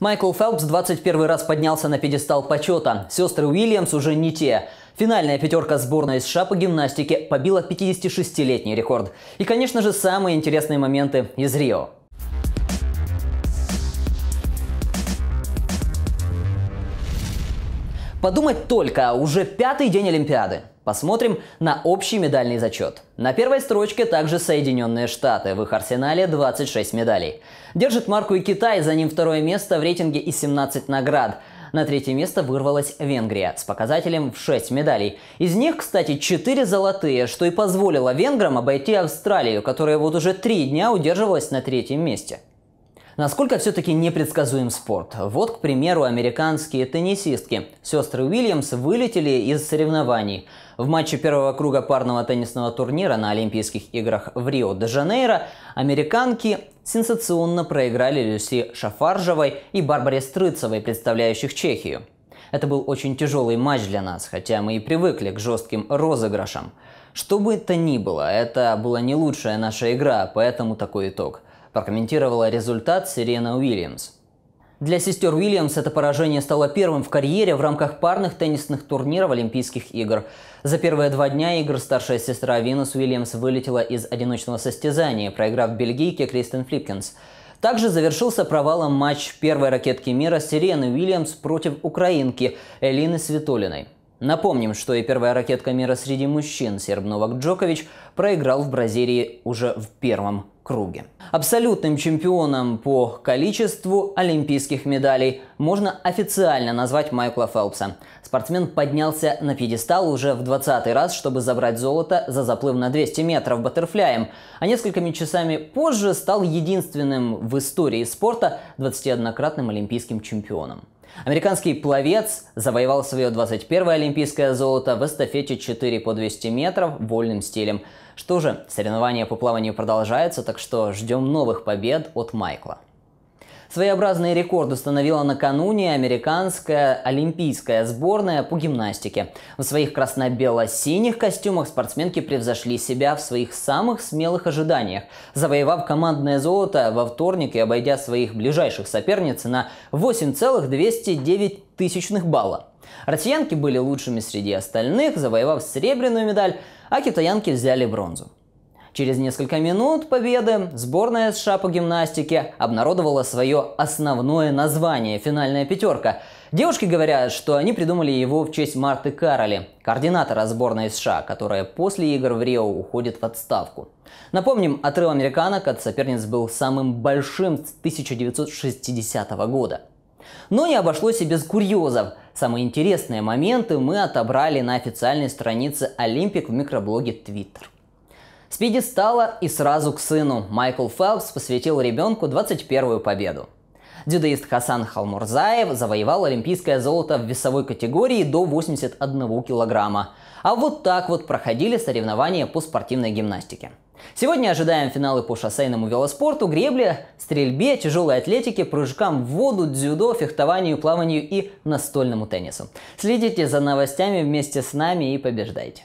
Майкл Фелпс 21 раз поднялся на пьедестал почета. Сестры Уильямс уже не те. Финальная пятерка сборной США по гимнастике побила 56-летний рекорд. И, конечно же, самые интересные моменты из Рио. Подумать только, уже пятый день Олимпиады. Посмотрим на общий медальный зачет. На первой строчке также Соединенные Штаты. В их арсенале 26 медалей. Держит марку и Китай, за ним второе место в рейтинге и 17 наград. На третье место вырвалась Венгрия с показателем в 6 медалей. Из них, кстати, 4 золотые, что и позволило венграм обойти Австралию, которая вот уже 3 дня удерживалась на третьем месте. Насколько все-таки непредсказуем спорт? Вот, к примеру, американские теннисистки. Сестры Уильямс вылетели из соревнований. В матче первого круга парного теннисного турнира на Олимпийских играх в Рио-де-Жанейро американки сенсационно проиграли Люси Шафаржевой и Барбаре Стрыцевой, представляющих Чехию. Это был очень тяжелый матч для нас, хотя мы и привыкли к жестким розыгрышам. Что бы это ни было, это была не лучшая наша игра, поэтому такой итог – прокомментировала результат Сирена Уильямс. Для сестер Уильямс это поражение стало первым в карьере в рамках парных теннисных турниров Олимпийских игр. За первые два дня игр старшая сестра Винус Уильямс вылетела из одиночного состязания, проиграв бельгийке Кристен Флипкинс. Также завершился провалом матч первой ракетки мира Сирены Уильямс против украинки Элины Светолиной. Напомним, что и первая ракетка мира среди мужчин Серб Новак Джокович проиграл в Бразилии уже в первом круге. Абсолютным чемпионом по количеству олимпийских медалей можно официально назвать Майкла Фелпса. Спортсмен поднялся на пьедестал уже в 20 раз, чтобы забрать золото за заплыв на 200 метров баттерфляем, а несколькими часами позже стал единственным в истории спорта 21-кратным олимпийским чемпионом. Американский пловец завоевал свое 21-е олимпийское золото в эстафете 4 по 200 метров вольным стилем. Что же, соревнования по плаванию продолжаются, так что ждем новых побед от Майкла. Своеобразный рекорд установила накануне американская олимпийская сборная по гимнастике. В своих красно-бело-синих костюмах спортсменки превзошли себя в своих самых смелых ожиданиях, завоевав командное золото во вторник и обойдя своих ближайших соперниц на 8,209 тысячных балла. Россиянки были лучшими среди остальных, завоевав серебряную медаль, а китаянки взяли бронзу. Через несколько минут победы сборная США по гимнастике обнародовала свое основное название «Финальная пятерка». Девушки говорят, что они придумали его в честь Марты Кароли, координатора сборной США, которая после игр в Рио уходит в отставку. Напомним, отрыв американок от соперниц был самым большим с 1960 года. Но не обошлось и без курьезов. Самые интересные моменты мы отобрали на официальной странице Олимпик в микроблоге Twitter. С пьедестала и сразу к сыну Майкл Фелпс посвятил ребенку 21-ю победу. Дзюдоист Хасан Халмурзаев завоевал олимпийское золото в весовой категории до 81 килограмма. А вот так вот проходили соревнования по спортивной гимнастике. Сегодня ожидаем финалы по шоссейному велоспорту, гребле, стрельбе, тяжелой атлетике, прыжкам в воду, дзюдо, фехтованию, плаванию и настольному теннису. Следите за новостями вместе с нами и побеждайте!